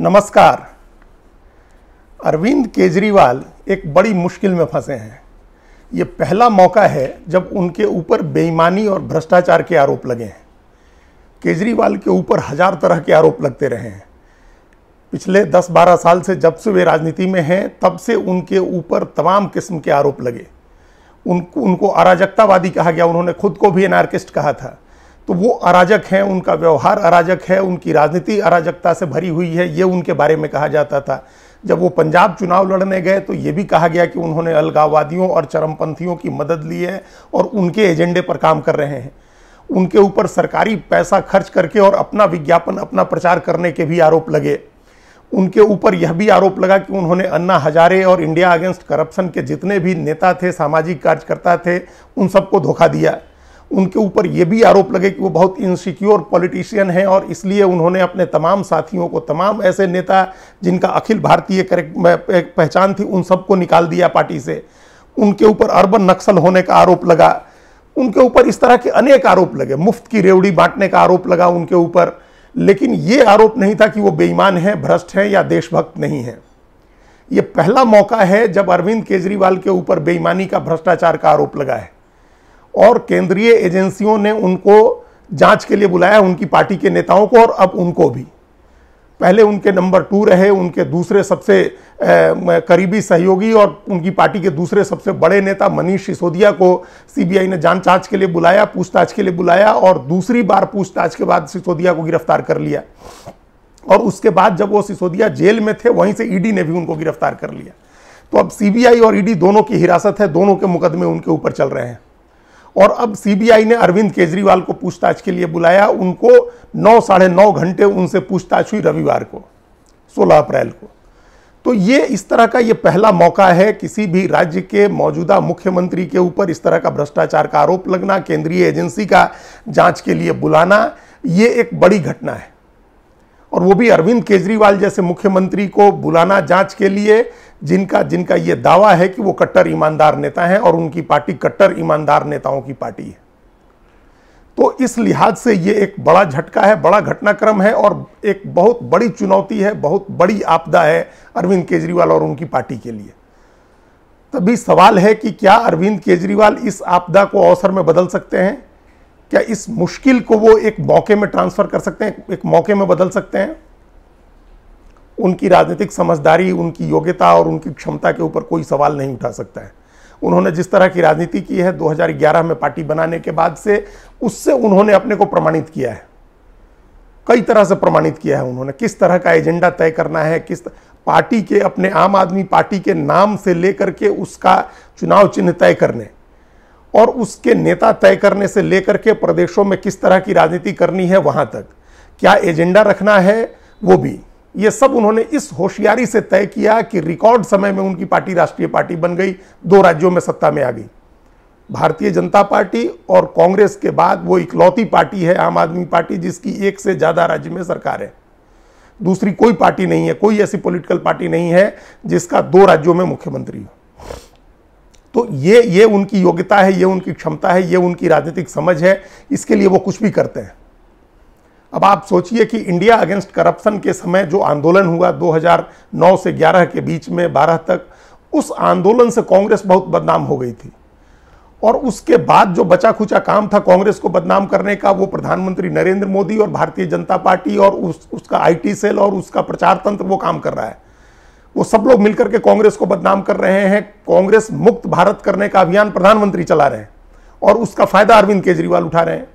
नमस्कार अरविंद केजरीवाल एक बड़ी मुश्किल में फंसे हैं ये पहला मौका है जब उनके ऊपर बेईमानी और भ्रष्टाचार के आरोप लगे हैं केजरीवाल के ऊपर हजार तरह के आरोप लगते रहे हैं पिछले 10-12 साल से जब से वे राजनीति में हैं तब से उनके ऊपर तमाम किस्म के आरोप लगे उनको उनको अराजकतावादी कहा गया उन्होंने खुद को भी एनार्किस्ट कहा था तो वो अराजक हैं उनका व्यवहार अराजक है उनकी राजनीति अराजकता से भरी हुई है ये उनके बारे में कहा जाता था जब वो पंजाब चुनाव लड़ने गए तो ये भी कहा गया कि उन्होंने अलगाववादियों और चरमपंथियों की मदद ली है और उनके एजेंडे पर काम कर रहे हैं उनके ऊपर सरकारी पैसा खर्च करके और अपना विज्ञापन अपना प्रचार करने के भी आरोप लगे उनके ऊपर यह भी आरोप लगा कि उन्होंने अन्ना हजारे और इंडिया अगेंस्ट करप्शन के जितने भी नेता थे सामाजिक कार्यकर्ता थे उन सबको धोखा दिया उनके ऊपर ये भी आरोप लगे कि वो बहुत इनसिक्योर पॉलिटिशियन हैं और इसलिए उन्होंने अपने तमाम साथियों को तमाम ऐसे नेता जिनका अखिल भारतीय पहचान थी उन सबको निकाल दिया पार्टी से उनके ऊपर अर्बन नक्सल होने का आरोप लगा उनके ऊपर इस तरह के अनेक आरोप लगे मुफ्त की रेवड़ी बांटने का आरोप लगा उनके ऊपर लेकिन ये आरोप नहीं था कि वो बेईमान हैं भ्रष्ट हैं या देशभक्त नहीं हैं ये पहला मौका है जब अरविंद केजरीवाल के ऊपर बेईमानी का भ्रष्टाचार का आरोप लगा है और केंद्रीय एजेंसियों ने उनको जांच के लिए बुलाया उनकी पार्टी के नेताओं को और अब उनको भी पहले उनके नंबर टू रहे उनके दूसरे सबसे करीबी सहयोगी और उनकी पार्टी के दूसरे सबसे बड़े नेता मनीष सिसोदिया को सीबीआई ने जांच जांच के लिए बुलाया पूछताछ के लिए बुलाया और दूसरी बार पूछताछ के बाद सिसोदिया को गिरफ्तार कर लिया और उसके बाद जब वो सिसोदिया जेल में थे वहीं से ईडी ने भी उनको गिरफ्तार कर लिया तो अब सीबीआई और ईडी दोनों की हिरासत है दोनों के मुकदमे उनके ऊपर चल रहे हैं और अब सीबीआई ने अरविंद केजरीवाल को पूछताछ के लिए बुलाया उनको नौ साढ़े नौ घंटे उनसे पूछताछ हुई रविवार को सोलह अप्रैल को तो ये इस तरह का ये पहला मौका है किसी भी राज्य के मौजूदा मुख्यमंत्री के ऊपर इस तरह का भ्रष्टाचार का आरोप लगना केंद्रीय एजेंसी का जांच के लिए बुलाना ये एक बड़ी घटना है और वो भी अरविंद केजरीवाल जैसे मुख्यमंत्री को बुलाना जांच के लिए जिनका जिनका ये दावा है कि वो कट्टर ईमानदार नेता हैं और उनकी पार्टी कट्टर ईमानदार नेताओं की पार्टी है तो इस लिहाज से ये एक बड़ा झटका है बड़ा घटनाक्रम है और एक बहुत बड़ी चुनौती है बहुत बड़ी आपदा है अरविंद केजरीवाल और उनकी पार्टी के लिए तभी सवाल है कि क्या अरविंद केजरीवाल इस आपदा को अवसर में बदल सकते हैं क्या इस मुश्किल को वो एक मौके में ट्रांसफर कर सकते हैं एक मौके में बदल सकते हैं उनकी राजनीतिक समझदारी उनकी योग्यता और उनकी क्षमता के ऊपर कोई सवाल नहीं उठा सकता है उन्होंने जिस तरह की राजनीति की है 2011 में पार्टी बनाने के बाद से उससे उन्होंने अपने को प्रमाणित किया है कई तरह से प्रमाणित किया है उन्होंने किस तरह का एजेंडा तय करना है किस तर... पार्टी के अपने आम आदमी पार्टी के नाम से लेकर के उसका चुनाव चिन्ह तय करने और उसके नेता तय करने से लेकर के प्रदेशों में किस तरह की राजनीति करनी है वहाँ तक क्या एजेंडा रखना है वो भी ये सब उन्होंने इस होशियारी से तय किया कि रिकॉर्ड समय में उनकी पार्टी राष्ट्रीय पार्टी बन गई दो राज्यों में सत्ता में आ गई भारतीय जनता पार्टी और कांग्रेस के बाद वो इकलौती पार्टी है आम आदमी पार्टी जिसकी एक से ज़्यादा राज्य में सरकार है दूसरी कोई पार्टी नहीं है कोई ऐसी पॉलिटिकल पार्टी नहीं है जिसका दो राज्यों में मुख्यमंत्री हो तो ये ये उनकी योग्यता है ये उनकी क्षमता है ये उनकी राजनीतिक समझ है इसके लिए वो कुछ भी करते हैं अब आप सोचिए कि इंडिया अगेंस्ट करप्शन के समय जो आंदोलन हुआ 2009 से 11 के बीच में 12 तक उस आंदोलन से कांग्रेस बहुत बदनाम हो गई थी और उसके बाद जो बचा खुचा काम था कांग्रेस को बदनाम करने का वो प्रधानमंत्री नरेंद्र मोदी और भारतीय जनता पार्टी और उस उसका आईटी सेल और उसका प्रचार तंत्र वो काम कर रहा है वो सब लोग मिलकर के कांग्रेस को बदनाम कर रहे हैं कांग्रेस मुक्त भारत करने का अभियान प्रधानमंत्री चला रहे हैं और उसका फायदा अरविंद केजरीवाल उठा रहे हैं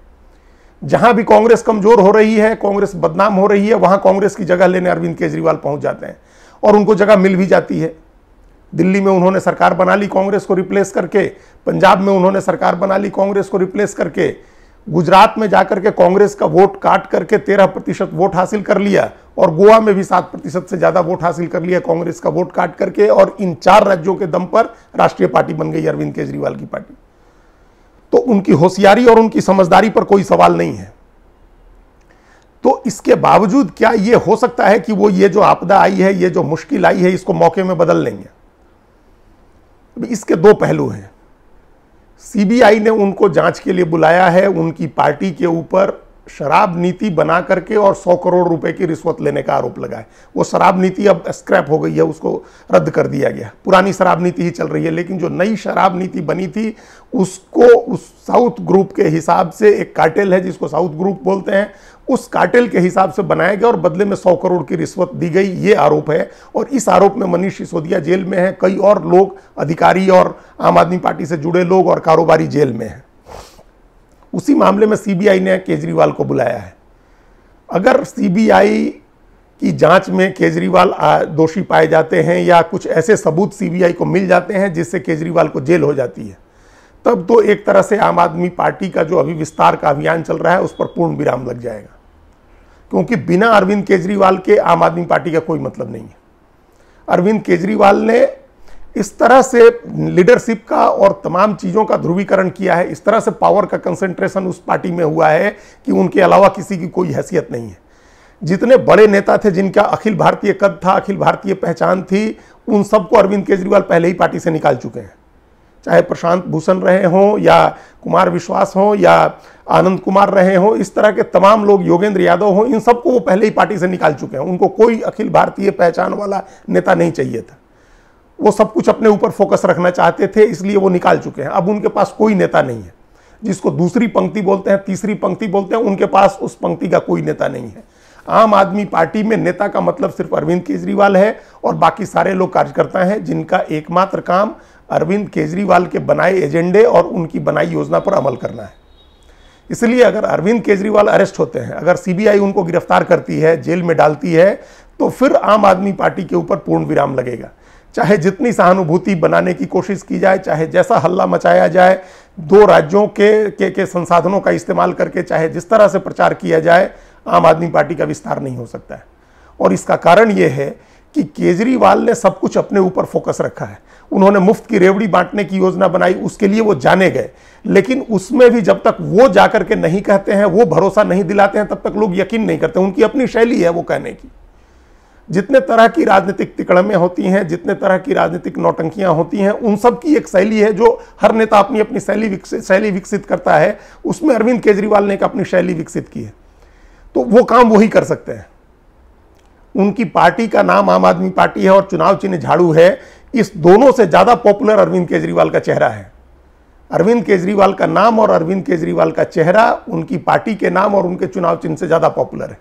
जहां भी कांग्रेस कमजोर हो रही है कांग्रेस बदनाम हो रही है वहां कांग्रेस की जगह लेने अरविंद केजरीवाल पहुंच जाते हैं और उनको जगह मिल भी जाती है दिल्ली में उन्होंने सरकार बना ली कांग्रेस को रिप्लेस करके पंजाब में उन्होंने सरकार बना ली कांग्रेस को रिप्लेस करके गुजरात में जाकर के कांग्रेस का वोट काट करके तेरह प्रतिशत वोट हासिल कर लिया और गोवा में भी सात प्रतिशत से ज़्यादा वोट हासिल कर लिया कांग्रेस का वोट काट करके और इन चार राज्यों के दम पर राष्ट्रीय पार्टी बन गई अरविंद केजरीवाल की पार्टी तो उनकी होशियारी और उनकी समझदारी पर कोई सवाल नहीं है तो इसके बावजूद क्या यह हो सकता है कि वो ये जो आपदा आई है ये जो मुश्किल आई है इसको मौके में बदल लेंगे इसके दो पहलू हैं सीबीआई ने उनको जांच के लिए बुलाया है उनकी पार्टी के ऊपर शराब नीति बना करके और 100 करोड़ रुपए की रिश्वत लेने का आरोप लगाए वो शराब नीति अब स्क्रैप हो गई है उसको रद्द कर दिया गया पुरानी शराब नीति ही चल रही है लेकिन जो नई शराब नीति बनी थी उसको उस साउथ ग्रुप के हिसाब से एक कार्टेल है जिसको साउथ ग्रुप बोलते हैं उस कार्टेल के हिसाब से बनाया गया और बदले में सौ करोड़ की रिश्वत दी गई ये आरोप है और इस आरोप में मनीष सिसोदिया जेल में है कई और लोग अधिकारी और आम आदमी पार्टी से जुड़े लोग और कारोबारी जेल में है उसी मामले में सीबीआई ने केजरीवाल को बुलाया है अगर सीबीआई की जांच में केजरीवाल दोषी पाए जाते हैं या कुछ ऐसे सबूत सीबीआई को मिल जाते हैं जिससे केजरीवाल को जेल हो जाती है तब तो एक तरह से आम आदमी पार्टी का जो अभी विस्तार का अभियान चल रहा है उस पर पूर्ण विराम लग जाएगा क्योंकि बिना अरविंद केजरीवाल के आम आदमी पार्टी का कोई मतलब नहीं है अरविंद केजरीवाल ने इस तरह से लीडरशिप का और तमाम चीज़ों का ध्रुवीकरण किया है इस तरह से पावर का कंसंट्रेशन उस पार्टी में हुआ है कि उनके अलावा किसी की कोई हैसियत नहीं है जितने बड़े नेता थे जिनका अखिल भारतीय कद था अखिल भारतीय पहचान थी उन सबको अरविंद केजरीवाल पहले ही पार्टी से निकाल चुके हैं चाहे प्रशांत भूषण रहे हों या कुमार विश्वास हों या आनंद कुमार रहे हों इस तरह के तमाम लोग योगेंद्र यादव हों इन सबको वो पहले ही पार्टी से निकाल चुके हैं उनको कोई अखिल भारतीय पहचान वाला नेता नहीं चाहिए था वो सब कुछ अपने ऊपर फोकस रखना चाहते थे इसलिए वो निकाल चुके हैं अब उनके पास कोई नेता नहीं है जिसको दूसरी पंक्ति बोलते हैं तीसरी पंक्ति बोलते हैं उनके पास उस पंक्ति का कोई नेता नहीं है आम आदमी पार्टी में नेता का मतलब सिर्फ अरविंद केजरीवाल है और बाकी सारे लोग कार्यकर्ता हैं जिनका एकमात्र काम अरविंद केजरीवाल के बनाए एजेंडे और उनकी बनाई योजना पर अमल करना है इसलिए अगर अरविंद केजरीवाल अरेस्ट होते हैं अगर सीबीआई उनको गिरफ्तार करती है जेल में डालती है तो फिर आम आदमी पार्टी के ऊपर पूर्ण विराम लगेगा चाहे जितनी सहानुभूति बनाने की कोशिश की जाए चाहे जैसा हल्ला मचाया जाए दो राज्यों के के, के संसाधनों का इस्तेमाल करके चाहे जिस तरह से प्रचार किया जाए आम आदमी पार्टी का विस्तार नहीं हो सकता है और इसका कारण ये है कि केजरीवाल ने सब कुछ अपने ऊपर फोकस रखा है उन्होंने मुफ्त की रेवड़ी बांटने की योजना बनाई उसके लिए वो जाने गए लेकिन उसमें भी जब तक वो जाकर के नहीं कहते हैं वो भरोसा नहीं दिलाते हैं तब तक लोग यकीन नहीं करते उनकी अपनी शैली है वो कहने की जितने तरह की राजनीतिक तिकड़में होती हैं जितने तरह की राजनीतिक नौटंकियां होती हैं उन सब की एक शैली है जो हर नेता अपनी अपनी शैली विकसित शैली विकसित करता है उसमें अरविंद केजरीवाल ने एक अपनी शैली विकसित की है तो वो काम वही कर सकते हैं उनकी पार्टी का नाम आम आदमी पार्टी है और चुनाव चिन्ह झाड़ू है इस दोनों से ज़्यादा पॉपुलर अरविंद केजरीवाल का चेहरा है अरविंद केजरीवाल का नाम और अरविंद केजरीवाल का चेहरा उनकी पार्टी के नाम और उनके चुनाव चिन्ह से ज़्यादा पॉपुलर है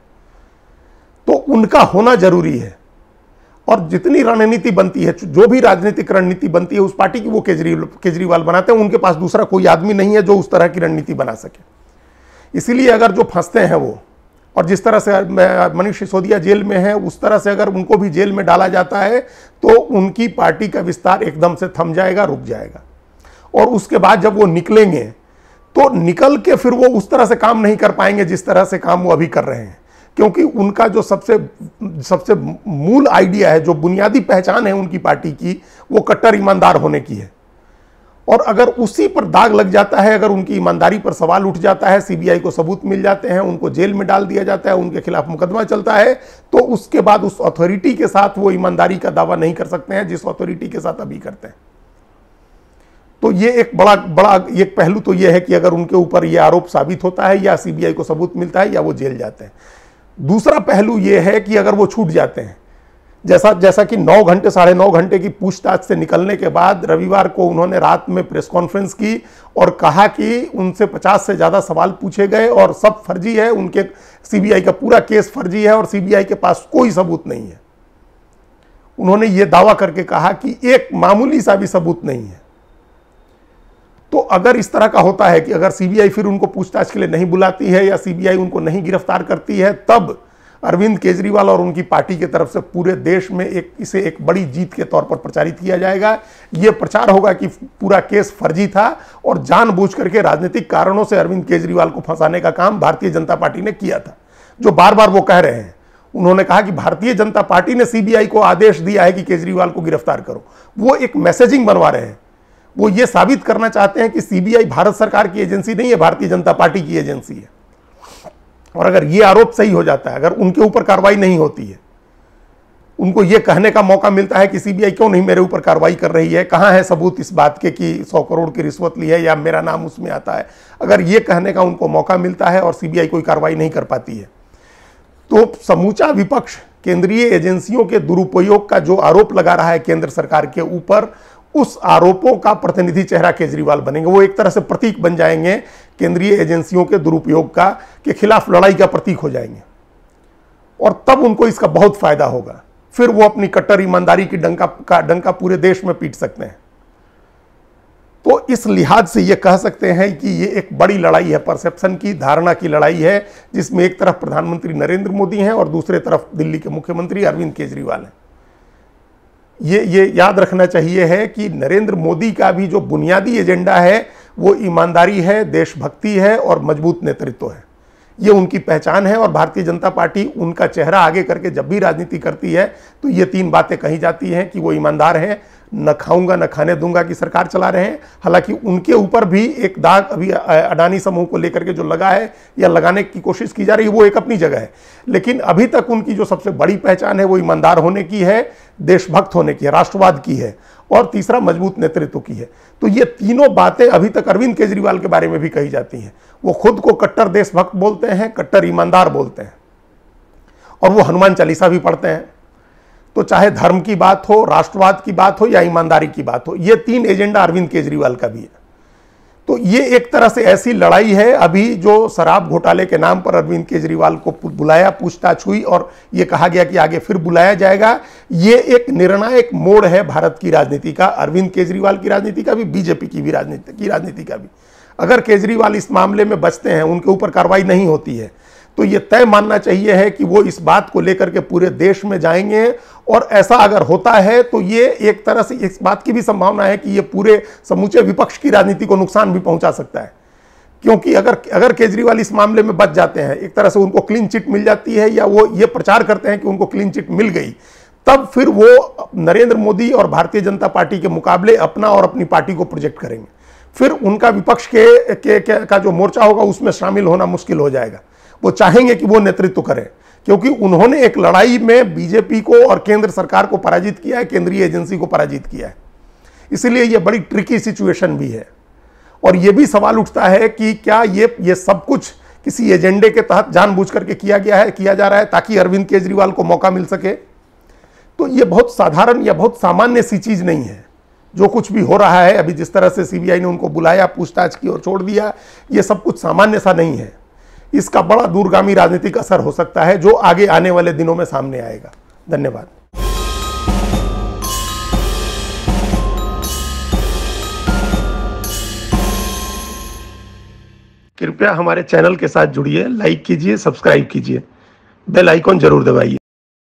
तो उनका होना जरूरी है और जितनी रणनीति बनती है जो भी राजनीतिक रणनीति बनती है उस पार्टी की वो केजरीवाल केजरीवाल बनाते हैं उनके पास दूसरा कोई आदमी नहीं है जो उस तरह की रणनीति बना सके इसीलिए अगर जो फंसते हैं वो और जिस तरह से मनीष सिसोदिया जेल में है उस तरह से अगर उनको भी जेल में डाला जाता है तो उनकी पार्टी का विस्तार एकदम से थम जाएगा रुक जाएगा और उसके बाद जब वो निकलेंगे तो निकल के फिर वो उस तरह से काम नहीं कर पाएंगे जिस तरह से काम वो अभी कर रहे हैं क्योंकि उनका जो सबसे सबसे मूल आइडिया है जो बुनियादी पहचान है उनकी पार्टी की वो कट्टर ईमानदार होने की है और अगर उसी पर दाग लग जाता है अगर उनकी ईमानदारी पर सवाल उठ जाता है सीबीआई को सबूत मिल जाते हैं उनको जेल में डाल दिया जाता है उनके खिलाफ मुकदमा चलता है तो उसके बाद उस अथॉरिटी के साथ वो ईमानदारी का दावा नहीं कर सकते हैं जिस अथॉरिटी के साथ अभी करते हैं तो ये एक बड़ा बड़ा एक पहलू तो यह है कि अगर उनके ऊपर ये आरोप साबित होता है या सीबीआई को सबूत मिलता है या वो जेल जाते हैं दूसरा पहलू यह है कि अगर वो छूट जाते हैं जैसा जैसा कि नौ घंटे साढ़े नौ घंटे की पूछताछ से निकलने के बाद रविवार को उन्होंने रात में प्रेस कॉन्फ्रेंस की और कहा कि उनसे 50 से ज़्यादा सवाल पूछे गए और सब फर्जी है उनके सीबीआई का पूरा केस फर्जी है और सीबीआई के पास कोई सबूत नहीं है उन्होंने ये दावा करके कहा कि एक मामूली सा भी सबूत नहीं है तो अगर इस तरह का होता है कि अगर सीबीआई फिर उनको पूछताछ के लिए नहीं बुलाती है या सीबीआई उनको नहीं गिरफ्तार करती है तब अरविंद केजरीवाल और उनकी पार्टी की तरफ से पूरे देश में एक इसे एक बड़ी जीत के तौर पर प्रचारित किया जाएगा ये प्रचार होगा कि पूरा केस फर्जी था और जानबूझ करके राजनीतिक कारणों से अरविंद केजरीवाल को फंसाने का काम भारतीय जनता पार्टी ने किया था जो बार बार वो कह रहे हैं उन्होंने कहा कि भारतीय जनता पार्टी ने सीबीआई को आदेश दिया है कि केजरीवाल को गिरफ्तार करो वो एक मैसेजिंग बनवा रहे हैं वो ये साबित करना चाहते हैं कि सीबीआई भारत सरकार की एजेंसी नहीं है भारतीय जनता पार्टी की एजेंसी है और अगर ये आरोप सही हो जाता है अगर उनके ऊपर कार्रवाई नहीं होती है उनको ये कहने का मौका मिलता है कि सीबीआई क्यों नहीं मेरे ऊपर कार्रवाई कर रही है कहाँ है सबूत इस बात के कि सौ करोड़ की रिश्वत ली है या मेरा नाम उसमें आता है अगर ये कहने का उनको मौका मिलता है और सीबीआई कोई कार्रवाई नहीं कर पाती है तो समूचा विपक्ष केंद्रीय एजेंसियों के दुरुपयोग का जो आरोप लगा रहा है केंद्र सरकार के ऊपर उस आरोपों का प्रतिनिधि चेहरा केजरीवाल बनेंगे वो एक तरह से प्रतीक बन जाएंगे केंद्रीय एजेंसियों के दुरुपयोग का के खिलाफ लड़ाई का प्रतीक हो जाएंगे और तब उनको इसका बहुत फायदा होगा फिर वो अपनी कट्टर ईमानदारी की डंका का डंका पूरे देश में पीट सकते हैं तो इस लिहाज से ये कह सकते हैं कि ये एक बड़ी लड़ाई है परसेप्शन की धारणा की लड़ाई है जिसमें एक तरफ प्रधानमंत्री नरेंद्र मोदी हैं और दूसरे तरफ दिल्ली के मुख्यमंत्री अरविंद केजरीवाल हैं ये ये याद रखना चाहिए है कि नरेंद्र मोदी का भी जो बुनियादी एजेंडा है वो ईमानदारी है देशभक्ति है और मजबूत नेतृत्व है ये उनकी पहचान है और भारतीय जनता पार्टी उनका चेहरा आगे करके जब भी राजनीति करती है तो ये तीन बातें कही जाती हैं कि वो ईमानदार हैं न खाऊंगा न खाने दूंगा कि सरकार चला रहे हैं हालांकि उनके ऊपर भी एक दाग अभी अडानी समूह को लेकर के जो लगा है या लगाने की कोशिश की जा रही है वो एक अपनी जगह है लेकिन अभी तक उनकी जो सबसे बड़ी पहचान है वो ईमानदार होने की है देशभक्त होने की है राष्ट्रवाद की है और तीसरा मजबूत नेतृत्व की है तो ये तीनों बातें अभी तक अरविंद केजरीवाल के बारे में भी कही जाती हैं वो खुद को कट्टर देशभक्त बोलते हैं कट्टर ईमानदार बोलते हैं और वो हनुमान चालीसा भी पढ़ते हैं तो चाहे धर्म की बात हो राष्ट्रवाद की बात हो या ईमानदारी की बात हो ये तीन एजेंडा अरविंद केजरीवाल का भी है तो ये एक तरह से ऐसी लड़ाई है अभी जो शराब घोटाले के नाम पर अरविंद केजरीवाल को बुलाया पूछताछ हुई और ये कहा गया कि आगे फिर बुलाया जाएगा ये एक निर्णायक मोड़ है भारत की राजनीति का अरविंद केजरीवाल की राजनीति का भी बीजेपी की भी राजनीति की राजनीति का भी अगर केजरीवाल इस मामले में बचते हैं उनके ऊपर कार्रवाई नहीं होती है तो ये तय मानना चाहिए है कि वो इस बात को लेकर के पूरे देश में जाएंगे और ऐसा अगर होता है तो ये एक तरह से इस बात की भी संभावना है कि ये पूरे समूचे विपक्ष की राजनीति को नुकसान भी पहुंचा सकता है क्योंकि अगर अगर केजरीवाल इस मामले में बच जाते हैं एक तरह से उनको क्लीन चिट मिल जाती है या वो ये प्रचार करते हैं कि उनको क्लीन चिट मिल गई तब फिर वो नरेंद्र मोदी और भारतीय जनता पार्टी के मुकाबले अपना और अपनी पार्टी को प्रोजेक्ट करेंगे फिर उनका विपक्ष के, के, के का जो मोर्चा होगा उसमें शामिल होना मुश्किल हो जाएगा वो चाहेंगे कि वो नेतृत्व करें क्योंकि उन्होंने एक लड़ाई में बीजेपी को और केंद्र सरकार को पराजित किया है केंद्रीय एजेंसी को पराजित किया है इसलिए ये बड़ी ट्रिकी सिचुएशन भी है और ये भी सवाल उठता है कि क्या ये ये सब कुछ किसी एजेंडे के तहत जानबूझ करके किया गया है किया जा रहा है ताकि अरविंद केजरीवाल को मौका मिल सके तो ये बहुत साधारण या बहुत सामान्य सी चीज़ नहीं है जो कुछ भी हो रहा है अभी जिस तरह से सीबीआई ने उनको बुलाया पूछताछ की और छोड़ दिया ये सब कुछ सामान्य सा नहीं है इसका बड़ा दूरगामी राजनीतिक असर हो सकता है जो आगे आने वाले दिनों में सामने आएगा धन्यवाद कृपया हमारे चैनल के साथ जुड़िए लाइक कीजिए सब्सक्राइब कीजिए बेल आइकॉन जरूर दबाइए